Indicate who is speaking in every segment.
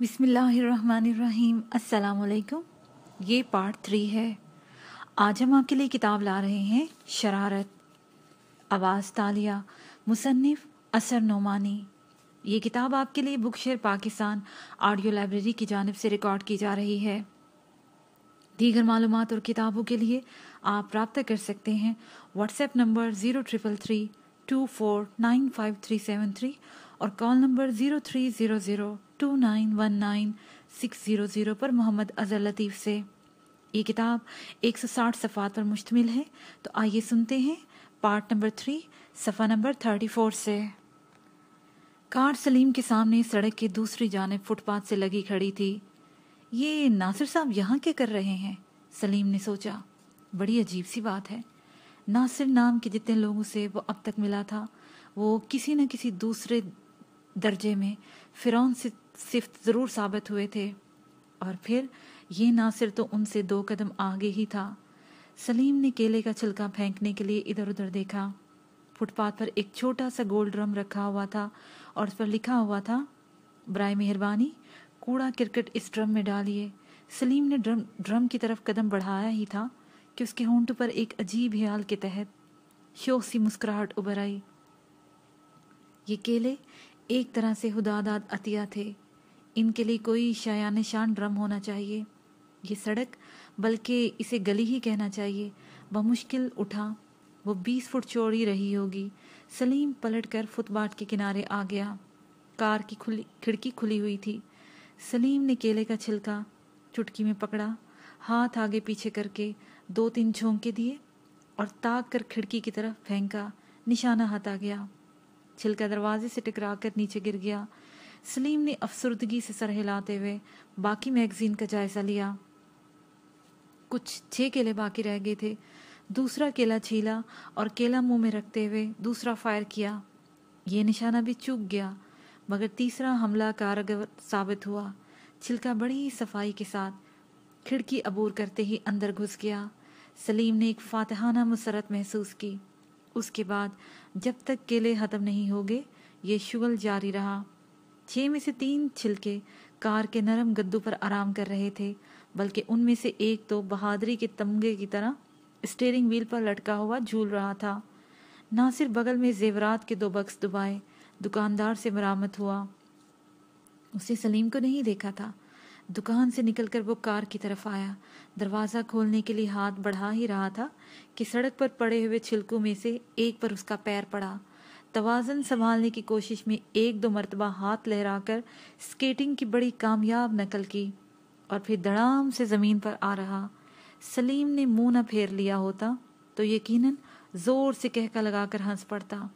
Speaker 1: बिसमीम् अल्लाम ये part three है आज हम आपके लिए किताब ला रहे हैं शरारत आवाज़ तालिया मुसनफ़ असर नोमानी ये किताब आपके लिए book share Pakistan audio library की जानब से रिकॉर्ड की जा रही है दीगर मालूम और किताबों के लिए आप रबता कर सकते हैं WhatsApp number zero triple three two four nine five three seven three और call number zero three zero zero two nine one nine six zero zero पर मोहम्मद अजहर लतीफ़ से ये किताब 160 सफ़ात पर मुश्तमिल है तो आइए सुनते हैं पार्ट नंबर थ्री सफ़ा नंबर 34 से कार सलीम के सामने सड़क के दूसरी जानब फुटपाथ से लगी खड़ी थी ये नासिर साहब यहाँ क्या कर रहे हैं सलीम ने सोचा बड़ी अजीब सी बात है नासिर नाम के जितने लोगों से वो अब तक मिला था वो किसी न किसी दूसरे दर्जे में फिरौन से सिफ्त ज़रूर साबित हुए थे और फिर ये नासिर तो उनसे दो कदम आगे ही था सलीम ने केले का छिलका फेंकने के लिए इधर उधर देखा फुटपाथ पर एक छोटा सा गोल्ड ड्रम रखा हुआ था और उस पर लिखा हुआ था ब्राय मेहरबानी कूड़ा क्रिकेट इस ड्रम में डालिए सलीम ने ड्रम ड्रम की तरफ कदम बढ़ाया ही था कि उसके होंट पर एक अजीब ह्याल के तहत शोक सी मुस्कुराहट उभर आई ये केले एक तरह से हुदादाद अतिया थे इनके लिए कोई शायान शान ड्रम होना चाहिए ये सड़क बल्कि इसे गली ही कहना चाहिए बमुश्किल उठा वो बीस फुट चौड़ी रही होगी सलीम पलटकर फुटपाथ के किनारे आ गया कार की खुली खिड़की खुली हुई थी सलीम ने केले का छिलका चुटकी में पकड़ा हाथ आगे पीछे करके दो तीन झोंके दिए और ताक कर खिड़की की तरफ फेंका निशाना हाथ आ गया छिलका दरवाजे से टकरा कर नीचे गिर गया सलीम ने अफसरदगी से सर हिलाते हुए बाकी मैगजीन का जायज़ा लिया कुछ छह केले बाकी रह गए थे दूसरा केला छीला और केला मुंह में रखते हुए दूसरा फायर किया ये निशाना भी चूक गया मगर तीसरा हमला कारगर साबित हुआ छिलका बड़ी ही सफाई के साथ खिड़की अबूर करते ही अंदर घुस गया सलीम ने एक फातहाना मुसरत महसूस की उसके बाद जब तक केले ख़त्म नहीं हो गए ये शुगल जारी रहा छह में से तीन छिलके कार के नरम गद्दू पर आराम कर रहे थे बल्कि उनमें से एक तो बहादरी के तमगे की तरह स्टेयरिंग व्हील पर लटका हुआ झूल रहा था नासिर बगल में जेवरात के दो बक्स दुबाए दुकानदार से मरामत हुआ उसने सलीम को नहीं देखा था दुकान से निकलकर वो कार की तरफ आया दरवाज़ा खोलने के लिए हाथ बढ़ा ही रहा था कि सड़क पर पड़े हुए छिलकों में से एक पर उसका पैर पड़ा तोज़न संभालने की कोशिश में एक दो मरतबा हाथ लहराकर स्केटिंग की बड़ी कामयाब नकल की और फिर दड़ाम से ज़मीन पर आ रहा सलीम ने मुंह न फेर लिया होता तो यकीनन ज़ोर से कहका लगाकर हंस पड़ता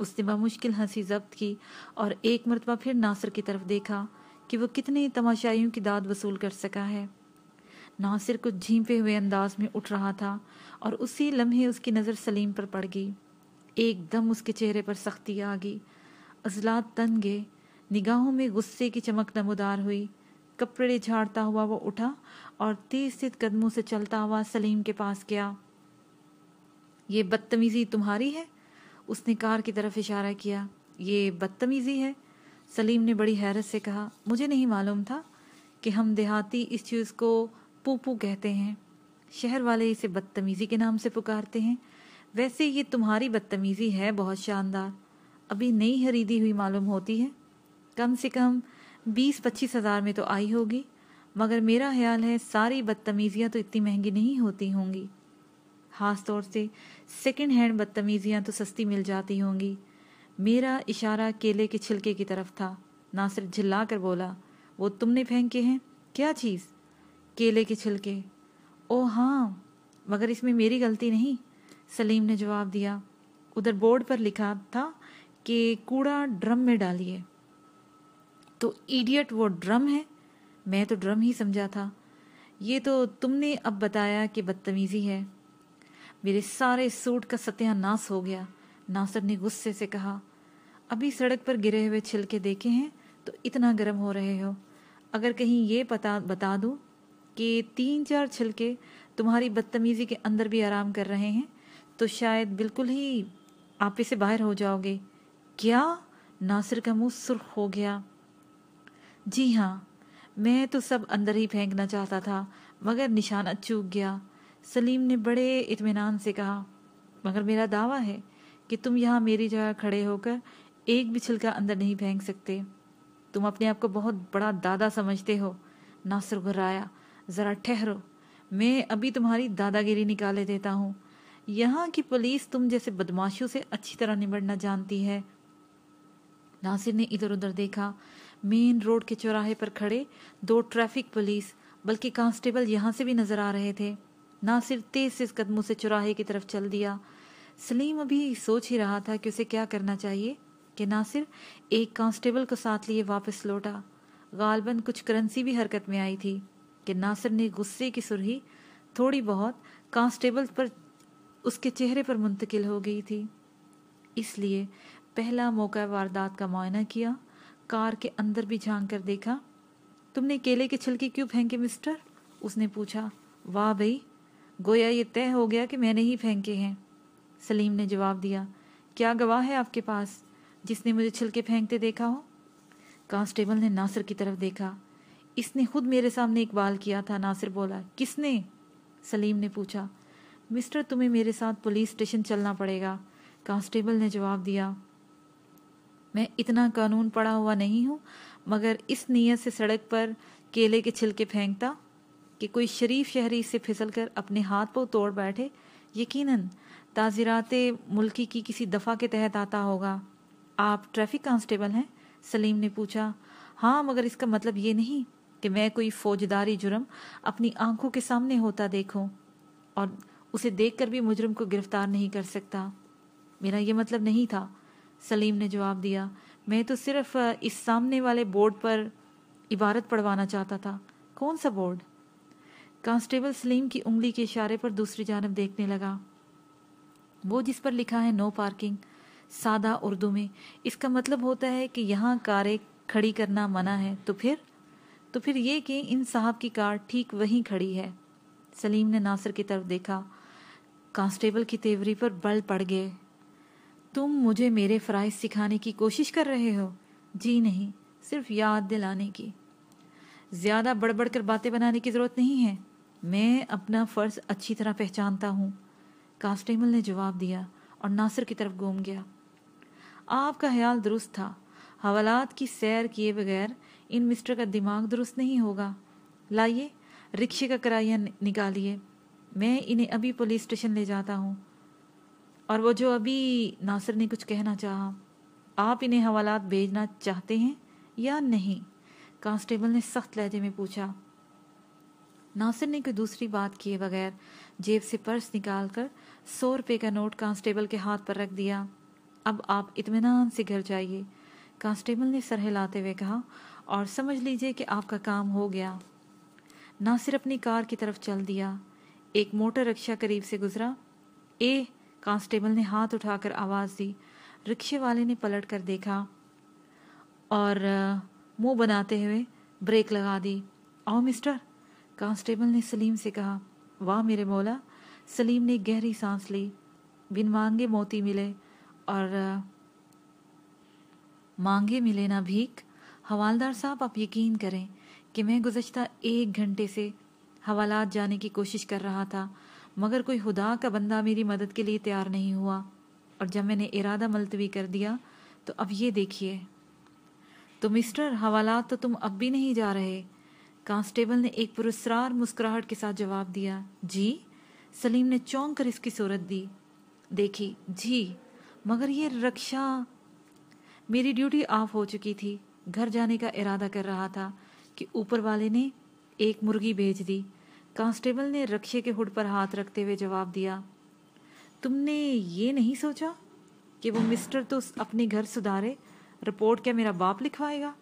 Speaker 1: उसने बमुश्किल हंसी जब्त की और एक मरतबा फिर नासिर की तरफ देखा कि वह कितने तमाशाइयों की दाद वसूल कर सका है नासिर कुछ झींपे हुए अंदाज में उठ रहा था और उसी लम्हे उसकी नज़र सलीम पर पड़ गई एकदम उसके चेहरे पर सख्ती आ गई अजलात तन गए निगाहों में गुस्से की चमक नमोदार हुई कपड़े झाड़ता हुआ वो उठा और तेज तेज कदमों से चलता हुआ सलीम के पास गया ये बदतमीज़ी तुम्हारी है उसने कार की तरफ इशारा किया ये बदतमीज़ी है सलीम ने बड़ी हैरत से कहा मुझे नहीं मालूम था कि हम देहाती इस चीज़ को पूपू कहते हैं शहर वाले इसे बदतमीज़ी के नाम से पुकारते हैं वैसे ये तुम्हारी बदतमीज़ी है बहुत शानदार अभी नई खरीदी हुई मालूम होती है कम से कम बीस पच्चीस हज़ार में तो आई होगी मगर मेरा ख्याल है सारी बदतमीज़ियाँ तो इतनी महंगी नहीं होती होंगी ख़ास तौर से सेकंड हैंड बदतमीज़ियाँ तो सस्ती मिल जाती होंगी मेरा इशारा केले के छिलके की तरफ था ना सिर्फ झिल्ला कर बोला वो तुमने फेंके हैं क्या चीज़ केले के छिलके ओ हाँ मगर इसमें मेरी गलती नहीं सलीम ने जवाब दिया उधर बोर्ड पर लिखा था कि कूड़ा ड्रम में डालिए तो इडियट वो ड्रम है मैं तो ड्रम ही समझा था ये तो तुमने अब बताया कि बदतमीज़ी है मेरे सारे सूट का सत्यानाश हो गया नासर ने गुस्से से कहा अभी सड़क पर गिरे हुए छिलके देखे हैं तो इतना गर्म हो रहे हो अगर कहीं ये पता बता दूं कि तीन चार छिलके तुम्हारी बदतमीज़ी के अंदर भी आराम कर रहे हैं तो शायद बिल्कुल ही आपे से बाहर हो जाओगे क्या नासिर का मुंह सुर्ख हो गया जी हाँ मैं तो सब अंदर ही फेंकना चाहता था मगर निशाना चूक गया सलीम ने बड़े इतमान से कहा मगर मेरा दावा है कि तुम यहाँ मेरी जगह खड़े होकर एक भी छिलका अंदर नहीं फेंक सकते तुम अपने आप को बहुत बड़ा दादा समझते हो नासिर घुराया ज़रा ठहरो मैं अभी तुम्हारी दादागिरी निकाले देता हूँ यहाँ की पुलिस तुम जैसे बदमाशों से अच्छी तरह निबड़ना जानती है नासिर ने इधर उधर देखा मेन रोड के चौराहे पर खड़े दो ट्रैफिक पुलिस बल्कि कांस्टेबल यहाँ से भी नजर आ रहे थे नासिर तेज से कदमों से चौराहे की तरफ चल दिया सलीम अभी सोच ही रहा था कि उसे क्या करना चाहिए कि नासिर एक कांस्टेबल को साथ लिए वापस लौटा गालबन कुछ करंसी भी हरकत में आई थी कि नासिर ने गुस्से की सुरही थोड़ी बहुत कांस्टेबल पर उसके चेहरे पर मुंतकिल हो गई थी इसलिए पहला मौका वारदात का मुआयना किया कार के अंदर भी झांक कर देखा तुमने केले के छिलके क्यों फेंके मिस्टर उसने पूछा वाह भाई गोया ये तय हो गया कि मैंने ही फेंके हैं सलीम ने जवाब दिया क्या गवाह है आपके पास जिसने मुझे छिलके फेंकते देखा हो कांस्टेबल ने नासिर की तरफ देखा इसने खुद मेरे सामने इकबाल किया था नासिर बोला किसने सलीम ने पूछा मिस्टर तुम्हें मेरे साथ पुलिस स्टेशन चलना पड़ेगा कांस्टेबल ने जवाब दिया मैं इतना कानून पढ़ा हुआ नहीं हूँ मगर इस नीयत से सड़क पर केले के छिलके फेंकता कि कोई शरीफ शहरी से फिसल कर अपने हाथ पर तोड़ बैठे यकीन ताज़ीरात मुल्की की किसी दफ़ा के तहत आता होगा आप ट्रैफिक कांस्टेबल हैं सलीम ने पूछा हाँ मगर इसका मतलब ये नहीं कि मैं कोई फौजदारी जुर्म अपनी आंखों के सामने होता देखूं और उसे देखकर भी मुजरम को गिरफ्तार नहीं कर सकता मेरा ये मतलब नहीं था सलीम ने जवाब दिया मैं तो सिर्फ इस सामने वाले बोर्ड पर इबारत पढ़वाना चाहता था कौन सा बोर्ड कांस्टेबल सलीम की उंगली के इशारे पर दूसरी जानब देखने लगा वो जिस पर लिखा है नो पार्किंग सादा उर्दू में इसका मतलब होता है कि यहाँ कारें खड़ी करना मना है तो फिर तो फिर ये कि इन साहब की कार ठीक वहीं खड़ी है सलीम ने नासिर की तरफ देखा कांस्टेबल की तेवरी पर बल पड़ गए तुम मुझे मेरे फ्राइज सिखाने की कोशिश कर रहे हो जी नहीं सिर्फ याद दिलाने की ज़्यादा बड़बड़ कर बातें बनाने की ज़रूरत नहीं है मैं अपना फ़र्ज अच्छी तरह पहचानता हूँ कांस्टेबल ने जवाब दिया और नासिर की तरफ घूम गया आपका ख्याल दुरुस्त था हवालात की सैर किए बगैर इन मिस्टर का दिमाग दुरुस्त नहीं होगा लाइए रिक्शे का किराया निकालिए मैं इन्हें अभी पुलिस स्टेशन ले जाता हूँ और वो जो अभी नासिर ने कुछ कहना चाहा आप इन्हें हवालात भेजना चाहते हैं या नहीं कांस्टेबल ने सख्त लहजे में पूछा नासिर ने कोई दूसरी बात किए बगैर जेब से पर्स निकाल कर सौ रुपये का नोट कांस्टेबल के हाथ पर रख दिया अब आप इतमान से घर जाइए कांस्टेबल ने सर हिलाते हुए कहा और समझ लीजिए कि आपका काम हो गया नासिर अपनी कार की तरफ चल दिया एक मोटर रिक्शा करीब से गुजरा ए कांस्टेबल ने हाथ उठाकर आवाज दी रिक्शे वाले ने पलट कर देखा और मुंह बनाते हुए ब्रेक लगा दी आओ मिस्टर कांस्टेबल ने सलीम से कहा वाह मेरे मौला सलीम ने गहरी सांस ली बिन मांगे मोती मिले और मांगे मिले ना भीख हवालदार साहब आप यकीन करें कि मैं गुजश्ता एक घंटे से हवालात जाने की कोशिश कर रहा था मगर कोई खुदा का बंदा मेरी मदद के लिए तैयार नहीं हुआ और जब मैंने इरादा मुलतवी कर दिया तो अब ये देखिए तो मिस्टर हवालात तो तुम अब भी नहीं जा रहे कांस्टेबल ने एक पुरस्कार मुस्कुराहट के साथ जवाब दिया जी सलीम ने चौंक कर इसकी सूरत दी देखी जी मगर ये रक्षा मेरी ड्यूटी ऑफ हो चुकी थी घर जाने का इरादा कर रहा था कि ऊपर वाले ने एक मुर्गी भेज दी कांस्टेबल ने रक्षे के हुड पर हाथ रखते हुए जवाब दिया तुमने ये नहीं सोचा कि वो मिस्टर तो अपने घर सुधारे रिपोर्ट क्या मेरा बाप लिखवाएगा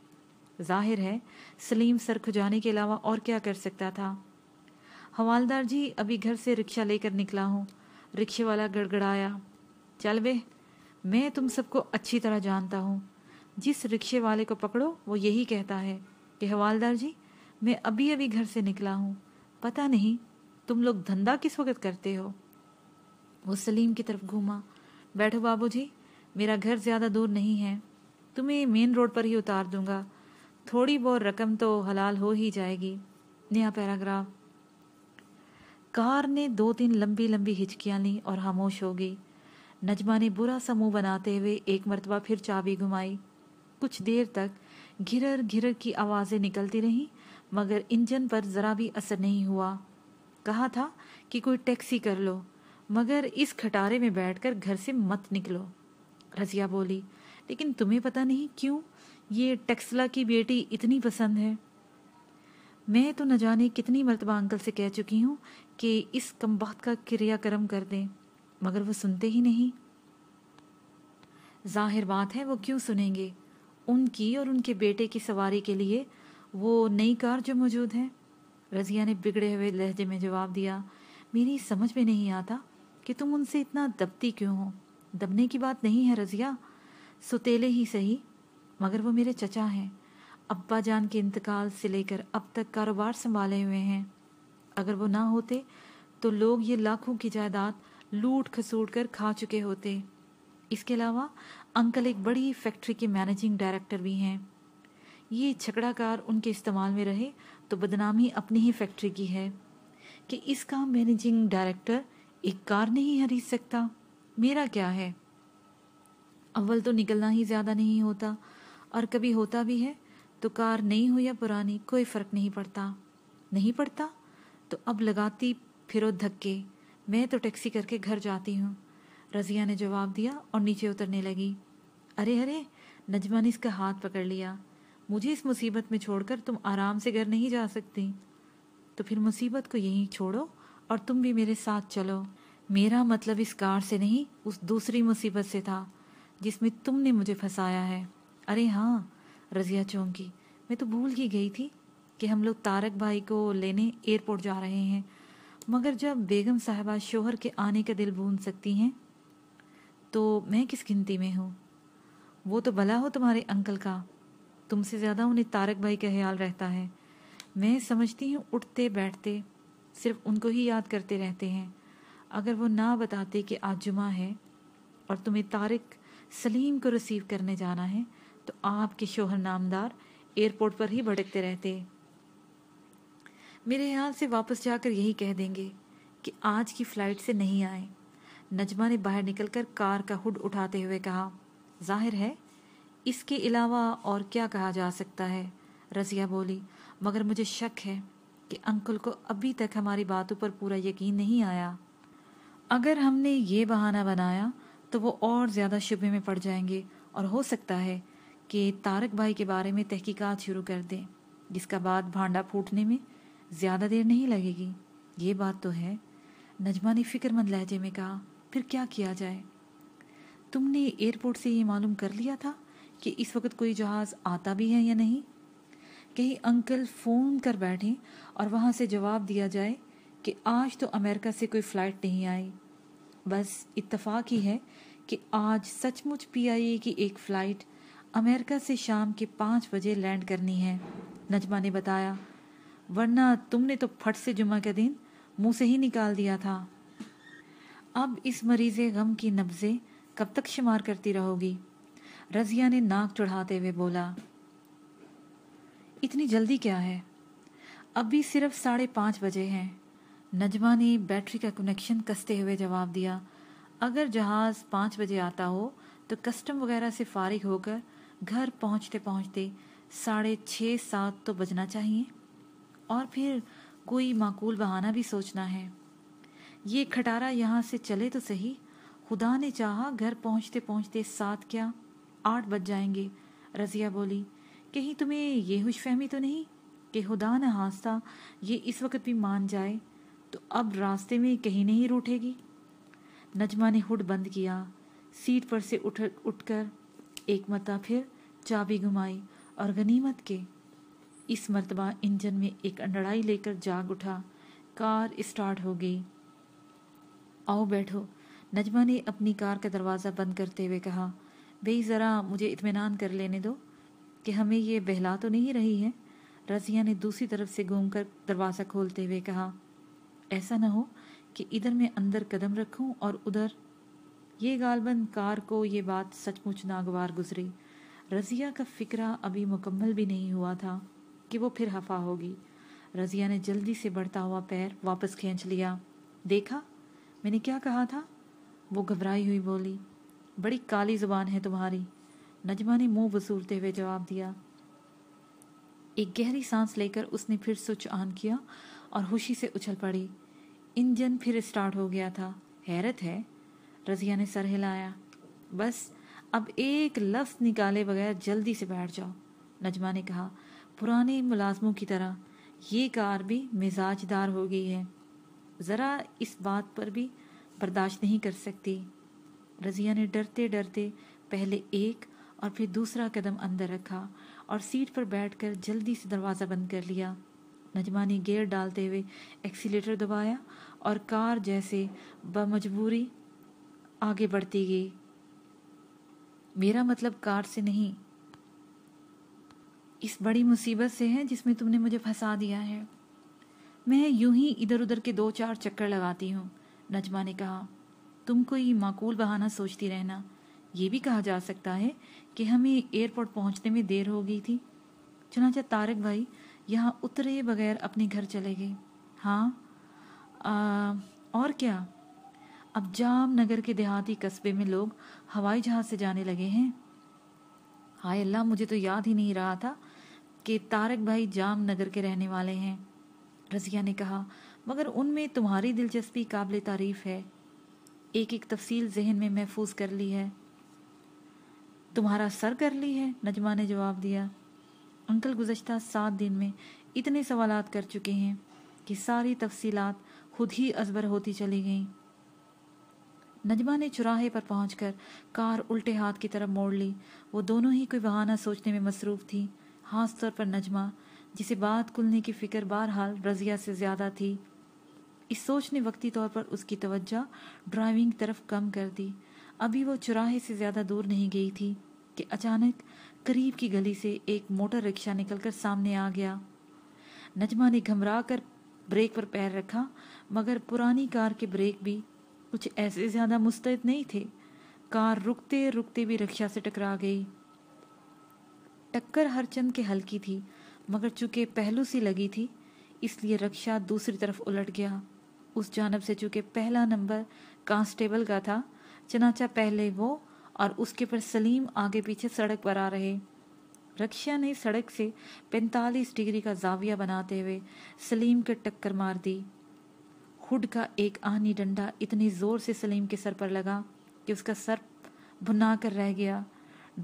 Speaker 1: जाहिर है सलीम सर खुजाने के अलावा और क्या कर सकता था हवालदार जी अभी घर से रिक्शा लेकर निकला हूँ रिक्शे वाला गड़गड़ाया चल बे मैं तुम सबको अच्छी तरह जानता हूँ जिस रिक्शे वाले को पकड़ो वो यही कहता है कि हवालदार जी मैं अभी अभी घर से निकला हूँ पता नहीं तुम लोग धंधा किस वक्त करते हो वो सलीम की तरफ घूमा बैठो बाबू जी मेरा घर ज़्यादा दूर नहीं है तुम्हें मेन रोड पर ही उतार दूंगा थोड़ी बहुत रकम तो हलाल हो ही जाएगी नया पैराग्राफ कार ने दो तीन लंबी लंबी हिचकियां ली और खामोश हो गई नजमा ने बुरा सा मुंह बनाते हुए एक मरतबा फिर चाबी घुमाई कुछ देर तक घिरर घिरर की आवाज़ें निकलती रहीं मगर इंजन पर ज़रा भी असर नहीं हुआ कहा था कि कोई टैक्सी कर लो मगर इस खटारे में बैठकर घर से मत निकलो रजिया बोली लेकिन तुम्हें पता नहीं क्यों ये टैक्सला की बेटी इतनी पसंद है मैं तो न जाने कितनी मरतबा अंकल से कह चुकी हूँ कि इस कमबख्त का क्रियाक्रम कर दें मगर वो सुनते ही नहीं जाहिर बात है वो क्यों सुनेंगे उनकी और उनके बेटे की सवारी के लिए वो नई कार जो मौजूद है रजिया ने बिगड़े हुए लहजे में जवाब दिया मेरी समझ में नहीं आता कि तुम उनसे इतना दबती क्यों हो दबने की बात नहीं है रजिया सुतेले ही सही मगर वो मेरे चचा हैं अब्बा जान के इंतकाल से लेकर अब तक कारोबार संभाले हुए हैं अगर वो ना होते तो लोग ये लाखों की जायदाद लूट खसूट कर खा चुके होते इसके अलावा अंकल एक बड़ी फैक्ट्री के मैनेजिंग डायरेक्टर भी हैं ये झगड़ाकार उनके इस्तेमाल में रहे तो बदनामी अपनी ही फैक्ट्री की है कि इसका मैनेजिंग डायरेक्टर एक कार नहीं खरीद सकता मेरा क्या है अव्वल तो निकलना ही ज़्यादा नहीं होता और कभी होता भी है तो कार नई हो या पुरानी कोई फ़र्क नहीं पड़ता नहीं पड़ता तो अब लगाती फिरो धक्के मैं तो टैक्सी करके घर जाती हूँ रज़िया ने जवाब दिया और नीचे उतरने लगी अरे अरे नजमा ने इसका हाथ पकड़ लिया मुझे इस मुसीबत में छोड़कर तुम आराम से घर नहीं जा सकती तो फिर मुसीबत को यहीं छोड़ो और तुम भी मेरे साथ चलो मेरा मतलब इस कार से नहीं उस दूसरी मुसीबत से था जिसमें तुमने मुझे फंसाया है अरे हाँ रजिया चौंकी मैं तो भूल ही गई थी कि हम लोग तारक भाई को लेने एयरपोर्ट जा रहे हैं मगर जब बेगम साहबा शोहर के आने का दिल भून सकती हैं तो मैं किस गिनती में हूँ वो तो भला हो तुम्हारे अंकल का तुमसे ज़्यादा उन्हें तारक भाई का ख्याल रहता है मैं समझती हूँ उठते बैठते सिर्फ उनको ही याद करते रहते हैं अगर वो ना बताते कि आज जुमा है और तुम्हें तारक सलीम को रिसीव करने जाना है तो आपके शोहर नामदार एयरपोर्ट पर ही भटकते रहते मेरे ख्याल से वापस जाकर यही कह देंगे कि आज की फ़्लाइट से नहीं आए नजमा ने बाहर निकलकर कार का हुड उठाते हुए कहा जाहिर है इसके अलावा और क्या कहा जा सकता है रजिया बोली मगर मुझे शक है कि अंकल को अभी तक हमारी बातों पर पूरा यकीन नहीं आया अगर हमने ये बहाना बनाया तो वो और ज़्यादा शुबे में पड़ जाएंगे और हो सकता है कि तारक भाई के बारे में तहकीकात शुरू कर दें जिसका बाद भांडा फूटने में ज़्यादा देर नहीं लगेगी ये बात तो है नजमा ने फिक्रमंद लहजे में कहा फिर क्या किया जाए तुमने एयरपोर्ट से ये मालूम कर लिया था कि इस वक्त कोई जहाज़ आता भी है या नहीं कहीं अंकल फ़ोन कर बैठे और वहां से जवाब दिया जाए कि आज तो अमेरिका से कोई फ़्लाइट नहीं आई बस इतफाक ही है कि आज सचमुच पीआईए की एक फ़्लाइट अमेरिका से शाम के पाँच बजे लैंड करनी है नजमा ने बताया वरना तुमने तो फट से जुमा के दिन मुंह से ही निकाल दिया था अब इस मरीज़ गम की नब्जे कब तक शुमार करती रहोगी रजिया ने नाक चढ़ाते हुए बोला इतनी जल्दी क्या है अभी सिर्फ साढ़े पांच बजे हैं नजमा ने बैटरी का कनेक्शन कसते हुए जवाब दिया अगर जहाज़ पांच बजे आता हो तो कस्टम वगैरह से फारिग होकर घर पहुंचते पहुंचते साढ़े छः सात तो बजना चाहिए और फिर कोई माकूल बहाना भी सोचना है ये खटारा यहाँ से चले तो सही खुदा ने चाहा घर पहुँचते पहुँचते सात क्या आठ बज जाएंगे रज़िया बोली कहीं तुम्हें यह खुशफहमी तो नहीं कि खुदा न हादसा ये इस वक्त भी मान जाए तो अब रास्ते में कहीं नहीं रूठेगी नजमा ने हुड बंद किया सीट पर से उठ उठकर एक मता फिर चाबी घुमाई और गनीमत के इस मरतबा इंजन में एक अंडड़ाई लेकर जाग उठा कार स्टार्ट हो गई आओ बैठो नजमा ने अपनी कार का दरवाज़ा बंद करते हुए कहा भई ज़रा मुझे इत्मीनान कर लेने दो कि हमें ये बहला तो नहीं रही है रजिया ने दूसरी तरफ से घूमकर दरवाज़ा खोलते हुए कहा ऐसा ना हो कि इधर मैं अंदर कदम रखूं और उधर ये गालबन कार को ये बात सचमुच नागवार गुजरी रजिया का फिक्रा अभी मुकम्मल भी नहीं हुआ था कि वो फिर हफा होगी रजिया ने जल्दी से बढ़ता हुआ पैर वापस खींच लिया देखा मैंने क्या कहा था वो घबराई हुई बोली बड़ी काली जुबान है तुम्हारी नजमा ने मुंह वसूलते हुए जवाब दिया एक गहरी सांस लेकर उसने फिर स्विच ऑन किया और खुशी से उछल पड़ी इंजन फिर स्टार्ट हो गया था हैरत है रजिया ने सर हिलाया बस अब एक लफ्ज़ निकाले बगैर जल्दी से बैठ जाओ नजमा ने कहा पुराने मुलाजमों की तरह ये कार भी मिजाजदार हो गई है ज़रा इस बात पर भी बर्दाश्त नहीं कर सकती रजिया ने डरते डरते पहले एक और फिर दूसरा कदम अंदर रखा और सीट पर बैठकर जल्दी से दरवाज़ा बंद कर लिया नजमा ने गेयर डालते हुए एक्सीटर दबाया और कार जैसे बमजबूरी आगे बढ़ती गई मेरा मतलब कार से नहीं इस बड़ी मुसीबत से है जिसमें तुमने मुझे फंसा दिया है मैं यूं ही इधर उधर के दो चार चक्कर लगाती हूँ नजमा ने कहा तुम कोई माकूल बहाना सोचती रहना ये भी कहा जा सकता है कि हमें एयरपोर्ट पहुंचने में देर हो गई थी चुनाचा तारक भाई यहाँ उतरे बगैर अपने घर चले गए हाँ आ, और क्या अब जामनगर के देहाती कस्बे में लोग हवाई जहाज से जाने लगे हैं हाय अल्लाह मुझे तो याद ही नहीं रहा था कि तारक भाई जाम नगर के रहने वाले हैं रजिया ने कहा मगर उनमें तुम्हारी दिलचस्पी काबिल तारीफ है एक एक तफसील जहन में महफूज कर ली है तुम्हारा सर कर ली है नजमा ने जवाब दिया अंकल गुजशत सात दिन में इतने सवाल कर चुके हैं कि सारी तफसीलात खुद ही अजबर होती चली गईं नजमा ने चुराहे पर पहुंचकर कार उल्टे हाथ की तरफ मोड़ ली वो दोनों ही कोई बहाना सोचने में मसरूफ थी खास तौर पर नजमा जिसे बात खुलने की फिक्र बहरहाल रजिया से ज़्यादा थी इस सोच ने वक्ती तौर पर उसकी तवज्जा ड्राइविंग तरफ कम कर दी अभी वो चुराहे से ज़्यादा दूर नहीं गई थी कि अचानक करीब की गली से एक मोटर रिक्शा निकलकर सामने आ गया नजमा ने घबरा कर ब्रेक पर पैर रखा मगर पुरानी कार के ब्रेक भी कुछ ऐसे ज़्यादा मुस्तैद नहीं थे कार रुकते रुकते भी रिक्शा से टकरा गई टक्कर हर चंद के हल्की थी मगर चूंकि पहलू सी लगी थी इसलिए रक्षा दूसरी तरफ उलट गया उस जानब से चूंकि पहला नंबर कांस्टेबल का था चनाचा पहले वो और उसके पर सलीम आगे पीछे सड़क पर आ रहे रक्षा ने सड़क से पैंतालीस डिग्री का जाविया बनाते हुए सलीम के टक्कर मार दी खुद का एक आहनी डंडा इतनी ज़ोर से सलीम के सर पर लगा कि उसका सर भुना कर रह गया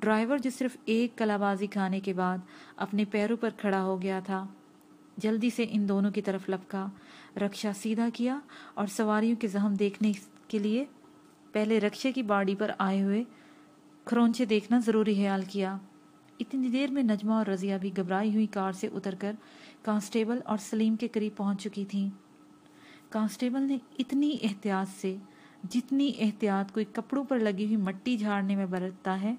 Speaker 1: ड्राइवर जो सिर्फ एक कलाबाजी खाने के बाद अपने पैरों पर खड़ा हो गया था जल्दी से इन दोनों की तरफ लपका रक्षा सीधा किया और सवारियों के जहम देखने के लिए पहले रक्षे की बाड़ी पर आए हुए खरोंचे देखना ज़रूरी ख्याल किया इतनी देर में नजमा और रजिया भी घबराई हुई कार से उतरकर कांस्टेबल और सलीम के करीब पहुंच चुकी थीं कांस्टेबल ने इतनी एहतियात से जितनी एहतियात कोई कपड़ों पर लगी हुई मट्टी झाड़ने में बरतता है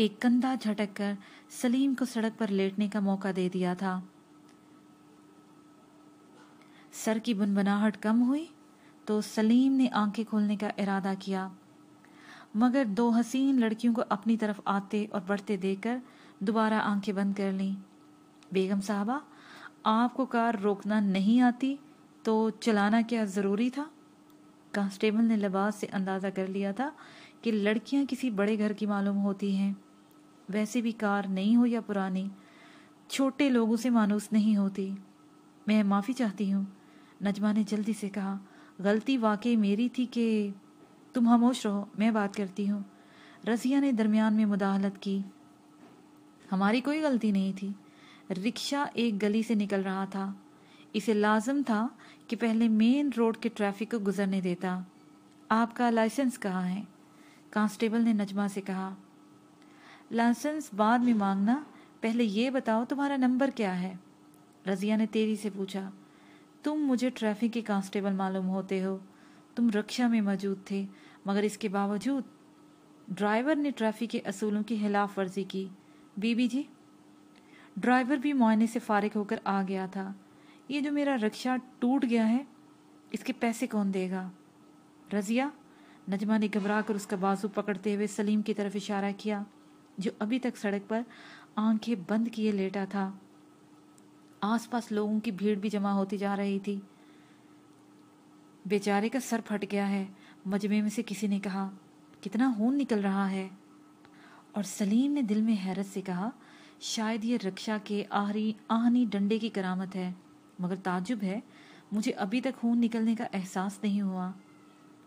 Speaker 1: एक कंधा झटक कर सलीम को सड़क पर लेटने का मौका दे दिया था सर की बुनबनाहट कम हुई तो सलीम ने आंखें खोलने का इरादा किया मगर दो हसीन लड़कियों को अपनी तरफ आते और बढ़ते देखकर दोबारा आंखें बंद कर ली बेगम साहबा आपको कार रोकना नहीं आती तो चलाना क्या ज़रूरी था कांस्टेबल ने लिबास से अंदाज़ा कर लिया था कि लड़कियां किसी बड़े घर की मालूम होती हैं वैसे भी कार नहीं हो या पुरानी छोटे लोगों से मानूस नहीं होती मैं माफ़ी चाहती हूँ नजमा ने जल्दी से कहा गलती वाकई मेरी थी कि तुम खामोश रहो मैं बात करती हूँ रज़िया ने दरमियान में मुदाहलत की हमारी कोई गलती नहीं थी रिक्शा एक गली से निकल रहा था इसे लाजम था कि पहले मेन रोड के ट्रैफिक को गुजरने देता आपका लाइसेंस कहाँ है कांस्टेबल ने नजमा से कहा लाइसेंस बाद में मांगना पहले ये बताओ तुम्हारा नंबर क्या है रजिया ने तेजी से पूछा तुम मुझे ट्रैफिक के कांस्टेबल मालूम होते हो तुम रक्षा में मौजूद थे मगर इसके बावजूद ड्राइवर ने ट्रैफिक के असूलों की खिलाफ वर्जी की बीबी जी ड्राइवर भी मुआयने से फारिग होकर आ गया था ये जो मेरा रक्षा टूट गया है इसके पैसे कौन देगा रजिया नजमा ने घबरा कर उसका बाजू पकड़ते हुए सलीम की तरफ इशारा किया जो अभी तक सड़क पर आंखें बंद किए लेटा था आसपास लोगों की भीड़ भी जमा होती जा रही थी बेचारे का सर फट गया है मजमे में से किसी ने कहा कितना खून निकल रहा है और सलीम ने दिल में हैरत से कहा शायद ये रक्षा के आहरी आहनी डंडे की करामत है मगर ताजुब है मुझे अभी तक खून निकलने का एहसास नहीं हुआ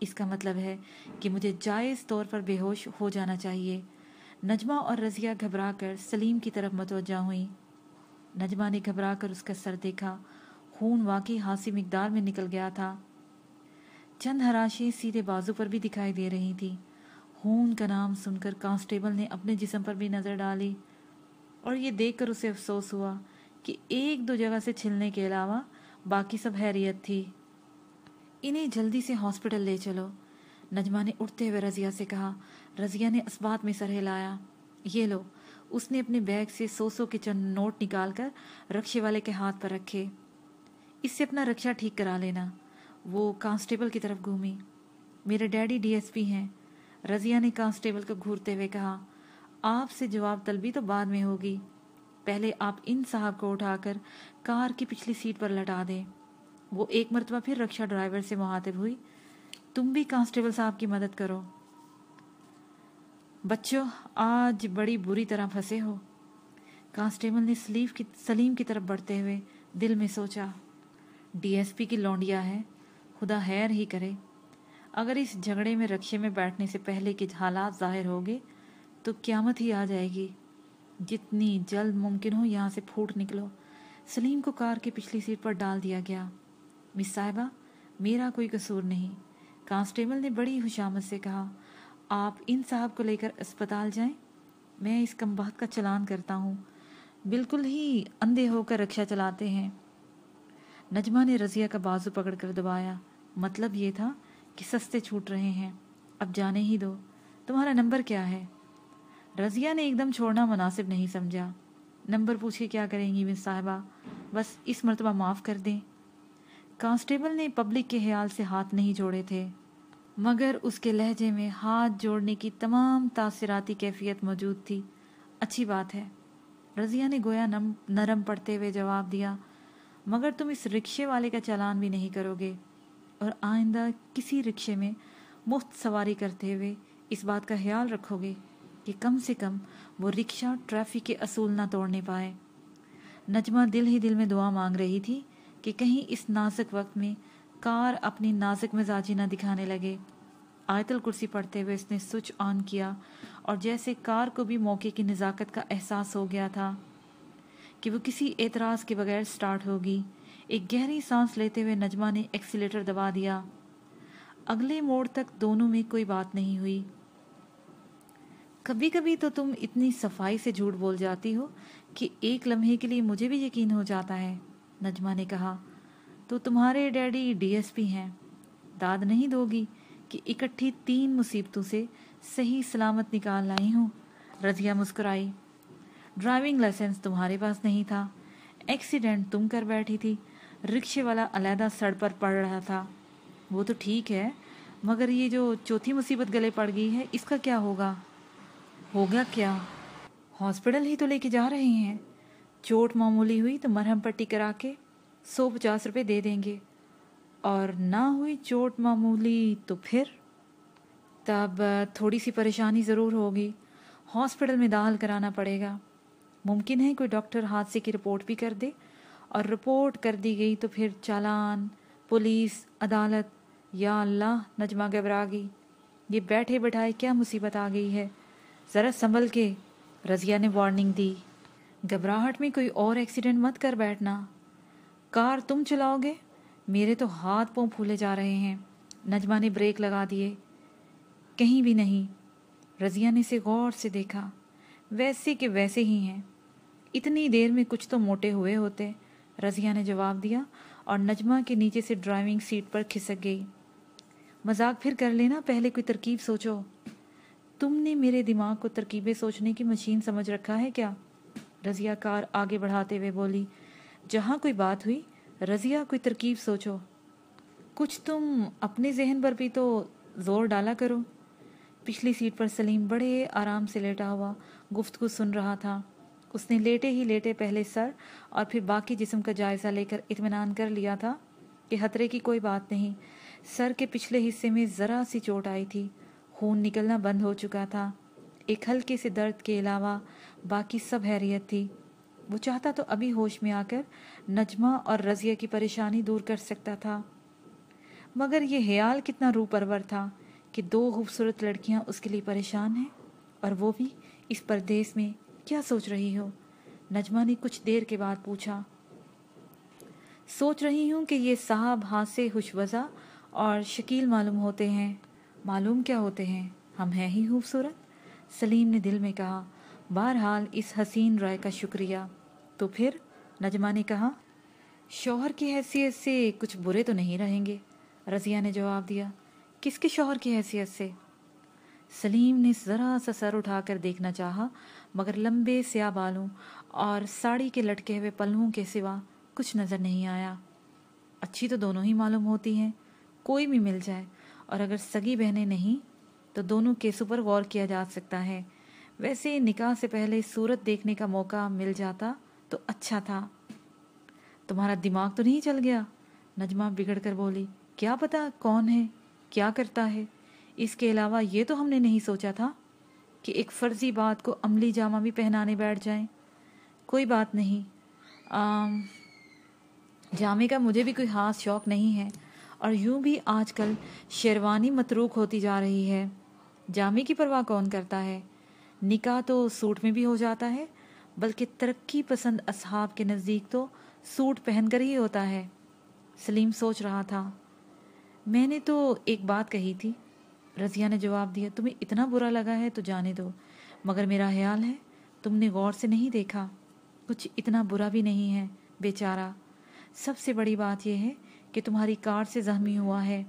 Speaker 1: इसका मतलब है कि मुझे जायज़ तौर पर बेहोश हो जाना चाहिए नजमा और रज़िया घबरा कर सलीम की तरफ मतवजा हुई नजमा ने घबरा कर उसका सर देखा खून वाकई हासी मकदार में निकल गया था चंद हराशें सीधे बाजू पर भी दिखाई दे रही थी खून का नाम सुनकर कांस्टेबल ने अपने जिसम पर भी नज़र डाली और ये देखकर उसे अफसोस हुआ कि एक दो जगह से छिलने के अलावा बाकी सब हैरियत थी इन्हें जल्दी से हॉस्पिटल ले चलो नजमा ने उठते हुए रजिया से कहा रजिया ने इस बात में सर हिलाया ये लो उसने अपने बैग से सौ सौ के चंद नोट निकालकर रक्षे वाले के हाथ पर रखे इससे अपना रक्षा ठीक करा लेना वो कांस्टेबल की तरफ घूमी मेरे डैडी डीएसपी हैं रजिया ने कांस्टेबल को घूरते हुए कहा आपसे जवाब तलबी तो बाद में होगी पहले आप इन साहब को उठाकर कार की पिछली सीट पर लटा दें वो एक मरतबा फिर रक्षा ड्राइवर से मुहातिब हुई तुम भी कांस्टेबल साहब की मदद करो बच्चों आज बड़ी बुरी तरह फंसे हो कांस्टेबल ने सलीम की सलीम की तरफ बढ़ते हुए दिल में सोचा डीएसपी की लौंडिया है खुदा हैर ही करे अगर इस झगड़े में रक्षे में बैठने से पहले के हालात जाहिर हो गए तो क्यामत ही आ जाएगी जितनी जल्द मुमकिन हो यहाँ से फूट निकलो सलीम को कार की पिछली सीट पर डाल दिया गया मिस साहिबा मेरा कोई कसूर नहीं कांस्टेबल ने बड़ी खुशामद से कहा आप इन साहब को लेकर अस्पताल जाएं मैं इस कम बात का चलान करता हूँ बिल्कुल ही अंधे होकर रक्षा चलाते हैं नजमा ने रजिया का बाजू पकड़कर दबाया मतलब ये था कि सस्ते छूट रहे हैं अब जाने ही दो तुम्हारा नंबर क्या है रजिया ने एकदम छोड़ना मुनासिब नहीं समझा नंबर पूछे क्या करेंगी मिस साहबा बस इस मरतबा माफ़ कर दें कांस्टेबल ने पब्लिक के ख्याल से हाथ नहीं जोड़े थे मगर उसके लहजे में हाथ जोड़ने की तमाम तासीराती कैफियत मौजूद थी अच्छी बात है रज़िया ने गोया नम नरम पड़ते हुए जवाब दिया मगर तुम इस रिक्शे वाले का चालान भी नहीं करोगे और आइंदा किसी रिक्शे में मुफ्त सवारी करते हुए इस बात का ख्याल रखोगे कि कम से कम वो रिक्शा ट्रैफिक के असूल ना तोड़ने पाए नजमा दिल ही दिल में दुआ मांग रही थी कि कहीं इस नाजुक वक्त में कार अपनी नाजुक मिजाजी ना दिखाने लगे आयतल कुर्सी पढ़ते हुए उसने स्विच ऑन किया और जैसे कार को भी मौके की नज़ाकत का एहसास हो गया था कि वो किसी एतराज़ के बगैर स्टार्ट होगी एक गहरी सांस लेते हुए नजमा ने एक्सीटर दबा दिया अगले मोड़ तक दोनों में कोई बात नहीं हुई कभी कभी तो तुम इतनी सफाई से झूठ बोल जाती हो कि एक लम्हे के लिए मुझे भी यकीन हो जाता है नजमा ने कहा तो तुम्हारे डैडी डीएसपी हैं दाद नहीं दोगी कि इकट्ठी तीन मुसीबतों से सही सलामत निकाल लाई हूँ रजिया मुस्कुराई ड्राइविंग लाइसेंस तुम्हारे पास नहीं था एक्सीडेंट तुम कर बैठी थी रिक्शे वाला अलहदा सड़ पर पड़ रहा था वो तो ठीक है मगर ये जो चौथी मुसीबत गले पड़ गई है इसका क्या होगा होगा क्या हॉस्पिटल ही तो लेके जा रहे हैं चोट मामूली हुई तो मरहम पट्टी करा के सौ पचास रुपये दे देंगे और ना हुई चोट मामूली तो फिर तब थोड़ी सी परेशानी ज़रूर होगी हॉस्पिटल में दाखिल कराना पड़ेगा मुमकिन है कोई डॉक्टर हादसे की रिपोर्ट भी कर दे और रिपोर्ट कर दी गई तो फिर चालान पुलिस अदालत या अल्लाह नजमा घबरा गई ये बैठे बैठाए क्या मुसीबत आ गई है ज़रा संभल के रज़िया ने वार्निंग दी घबराहट में कोई और एक्सीडेंट मत कर बैठना कार तुम चलाओगे मेरे तो हाथ पों फूले जा रहे हैं नजमा ने ब्रेक लगा दिए कहीं भी नहीं रजिया ने इसे गौर से देखा वैसे के वैसे ही हैं इतनी देर में कुछ तो मोटे हुए होते रजिया ने जवाब दिया और नजमा के नीचे से ड्राइविंग सीट पर खिसक गई मजाक फिर कर लेना पहले कोई तरकीब सोचो तुमने मेरे दिमाग को तरकीबें सोचने की मशीन समझ रखा है क्या रजिया कार आगे बढ़ाते हुए बोली जहाँ कोई बात हुई रजिया कोई तरकीब सोचो कुछ तुम अपने जहन पर भी तो ज़ोर डाला करो पिछली सीट पर सलीम बड़े आराम से लेटा हुआ गुफ्तगु सुन रहा था उसने लेटे ही लेटे पहले सर और फिर बाकी जिस्म का जायज़ा लेकर इतमान कर लिया था कि खतरे की कोई बात नहीं सर के पिछले हिस्से में ज़रा सी चोट आई थी खून निकलना बंद हो चुका था एक हल्के से दर्द के अलावा बाकी सब हैरियत थी वो चाहता तो अभी होश में आकर नजमा और रजिया की परेशानी दूर कर सकता था मगर ये हयाल कितना रूपरवर था कि दो खूबसूरत लड़कियां उसके लिए परेशान हैं और वो भी इस परदेस में क्या सोच रही हो नजमा ने कुछ देर के बाद पूछा सोच रही हूँ कि ये साहब हाथ से और शकील मालूम होते हैं मालूम क्या होते हैं हम हैं ही खूबसूरत सलीम ने दिल में कहा बहरहाल इस हसीन राय का शुक्रिया तो फिर नजमा ने कहा शोहर की हैसियत से कुछ बुरे तो नहीं रहेंगे रज़िया ने जवाब दिया किसके शोहर की हैसियत से सलीम ने ज़रा सा सर उठाकर देखना चाहा मगर लंबे स्या बालों और साड़ी के लटके हुए पल्लुओं के सिवा कुछ नज़र नहीं आया अच्छी तो दोनों ही मालूम होती हैं कोई भी मिल जाए और अगर सगी बहने नहीं तो दोनों केसों पर गौर किया जा सकता है वैसे निकाह से पहले सूरत देखने का मौका मिल जाता तो अच्छा था तुम्हारा दिमाग तो नहीं चल गया नजमा बिगड़ कर बोली क्या पता कौन है क्या करता है इसके अलावा ये तो हमने नहीं सोचा था कि एक फर्जी बात को अमली जामा भी पहनाने बैठ जाए कोई बात नहीं आ, जामे का मुझे भी कोई खास शौक नहीं है और यूं भी आजकल शेरवानी मतरूक होती जा रही है जामे की परवाह कौन करता है निकाह तो सूट में भी हो जाता है बल्कि तरक्की पसंद असहाब के नज़दीक तो सूट पहनकर ही होता है सलीम सोच रहा था मैंने तो एक बात कही थी रजिया ने जवाब दिया तुम्हें इतना बुरा लगा है तो जाने दो मगर मेरा ख्याल है तुमने गौर से नहीं देखा कुछ इतना बुरा भी नहीं है बेचारा सबसे बड़ी बात यह है कि तुम्हारी कार से जख्मी हुआ है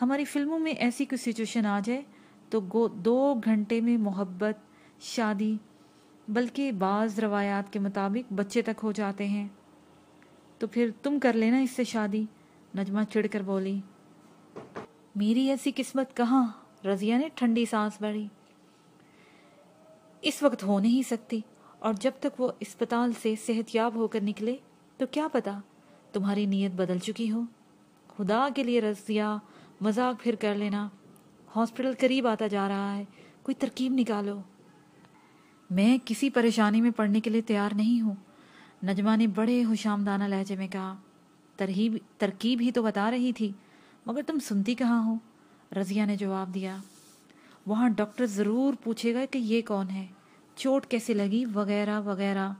Speaker 1: हमारी फिल्मों में ऐसी कोई सिचुएशन आ जाए तो गो दो घंटे में मोहब्बत शादी बल्कि बाज़ रवायात के मुताबिक बच्चे तक हो जाते हैं तो फिर तुम कर लेना इससे शादी नजमा चिड़ कर बोली मेरी ऐसी किस्मत कहाँ रजिया ने ठंडी सांस भरी इस वक्त हो नहीं सकती और जब तक वो अस्पताल से सेहतयाब होकर निकले तो क्या पता तुम्हारी नीयत बदल चुकी हो खुदा के लिए रजिया मजाक फिर कर लेना हॉस्पिटल करीब आता जा रहा है कोई तरकीब निकालो मैं किसी परेशानी में पड़ने के लिए तैयार नहीं हूँ नजमा ने बड़े हुशामदाना लहजे में कहा तरहीब तरकीब ही तो बता रही थी मगर तुम सुनती कहाँ हो रजिया ने जवाब दिया वहाँ डॉक्टर ज़रूर पूछेगा कि ये कौन है चोट कैसे लगी वगैरह वगैरह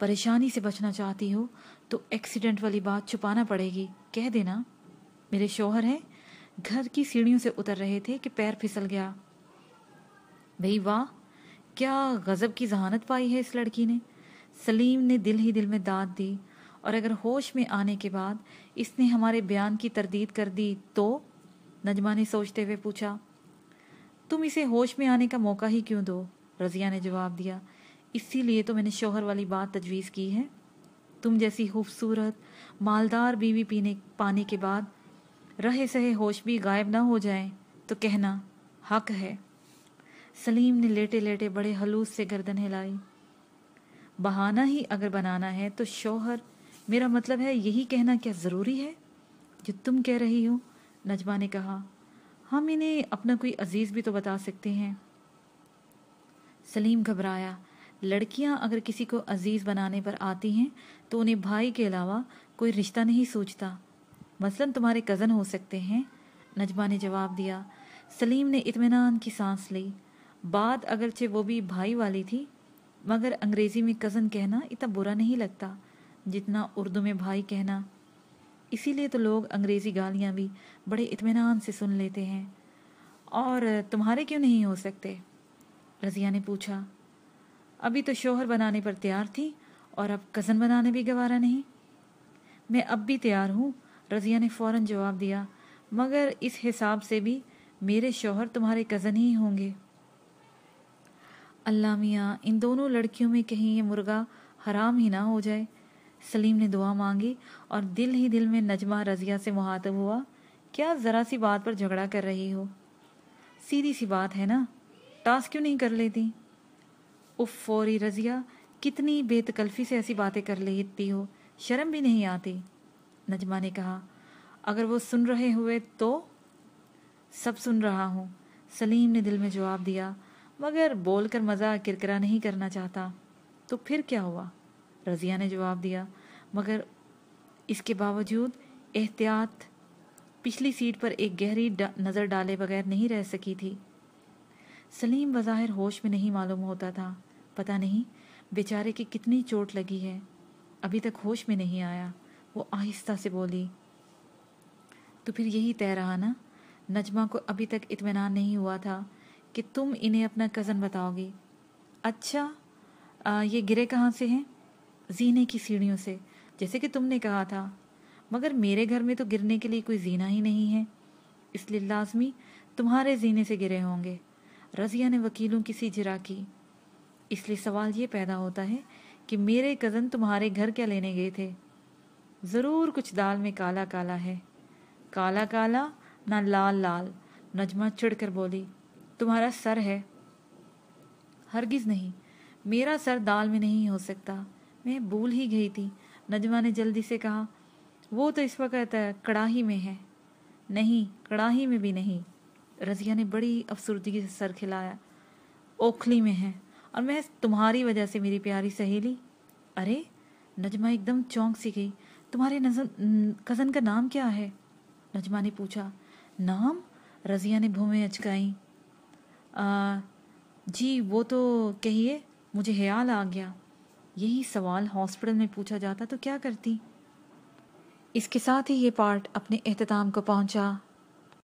Speaker 1: परेशानी से बचना चाहती हो तो एक्सीडेंट वाली बात छुपाना पड़ेगी कह देना मेरे शोहर हैं घर की सीढ़ियों से उतर रहे थे कि पैर फिसल गया भाई वाह क्या गज़ब की जहानत पाई है इस लड़की ने सलीम ने दिल ही दिल में दाद दी और अगर होश में आने के बाद इसने हमारे बयान की तरदीद कर दी तो नजमा ने सोचते हुए पूछा तुम इसे होश में आने का मौका ही क्यों दो रज़िया ने जवाब दिया इसीलिए तो मैंने शोहर वाली बात तजवीज़ की है तुम जैसी खूबसूरत मालदार बीवी पीने पाने के बाद रहे सहे होश भी गायब ना हो जाए तो कहना हक है सलीम ने लेटे लेटे बड़े हलूस से गर्दन हिलाई बहाना ही अगर बनाना है तो शोहर मेरा मतलब है यही कहना क्या ज़रूरी है जो तुम कह रही हो नजमा ने कहा हम इन्हें अपना कोई अजीज़ भी तो बता सकते हैं सलीम घबराया लड़कियां अगर किसी को अजीज़ बनाने पर आती हैं तो उन्हें भाई के अलावा कोई रिश्ता नहीं सोचता मसलन तुम्हारे कज़न हो सकते हैं नजमा ने जवाब दिया सलीम ने इतमान की सांस ली बात अगरचे वो भी भाई वाली थी मगर अंग्रेज़ी में कज़न कहना इतना बुरा नहीं लगता जितना उर्दू में भाई कहना इसीलिए तो लोग अंग्रेज़ी गालियाँ भी बड़े इतमान से सुन लेते हैं और तुम्हारे क्यों नहीं हो सकते रज़िया ने पूछा अभी तो शोहर बनाने पर तैयार थी और अब कज़न बनाने भी गवारा नहीं मैं अब भी तैयार हूँ रज़िया ने फ़ौर जवाब दिया मगर इस हिसाब से भी मेरे शोहर तुम्हारे कज़न ही होंगे अल्लाह मियाँ इन दोनों लड़कियों में कहीं ये मुर्गा हराम ही ना हो जाए सलीम ने दुआ मांगी और दिल ही दिल में नजमा रजिया से मुहातब हुआ क्या ज़रा सी बात पर झगड़ा कर रही हो सीधी सी बात है ना टास्क क्यों नहीं कर लेती उफ फौरी रजिया कितनी बेतकल्फ़ी से ऐसी बातें कर लेती हो शर्म भी नहीं आती नजमा ने कहा अगर वो सुन रहे हुए तो सब सुन रहा हूँ सलीम ने दिल में जवाब दिया मगर बोलकर मज़ा किरकिरा नहीं करना चाहता तो फिर क्या हुआ रज़िया ने जवाब दिया मगर इसके बावजूद एहतियात पिछली सीट पर एक गहरी डा, नज़र डाले बगैर नहीं रह सकी थी सलीम बज़ाहिर होश में नहीं मालूम होता था पता नहीं बेचारे की कितनी चोट लगी है अभी तक होश में नहीं आया वो आहिस्ता से बोली तो फिर यही तय रहा ना नजमा को अभी तक इतमान नहीं हुआ था कि तुम इन्हें अपना कज़न बताओगे अच्छा आ, ये गिरे कहाँ से हैं जीने की सीढ़ियों से जैसे कि तुमने कहा था मगर मेरे घर में तो गिरने के लिए कोई जीना ही नहीं है इसलिए लाजमी तुम्हारे जीने से गिरे होंगे रजिया ने वकीलों की सी जिरा की इसलिए सवाल ये पैदा होता है कि मेरे कज़न तुम्हारे घर क्या लेने गए थे ज़रूर कुछ दाल में काला काला है काला काला ना लाल लाल नजमा कर बोली तुम्हारा सर है हरगिज नहीं मेरा सर दाल में नहीं हो सकता मैं भूल ही गई थी नजमा ने जल्दी से कहा वो तो इस वक्त कड़ाही में है नहीं कड़ाही में भी नहीं रजिया ने बड़ी अफसरदगी से सर खिलाया ओखली में है और मैं तुम्हारी वजह से मेरी प्यारी सहेली अरे नजमा एकदम चौंक सी गई तुम्हारे नजन कज़न का नाम क्या है नजमा ने पूछा नाम रजिया ने भूमें अचकाई आ, जी वो तो कहिए मुझे ख्याल आ गया यही सवाल हॉस्पिटल में पूछा जाता तो क्या करती इसके साथ ही ये पार्ट अपने अहतमाम को पहुंचा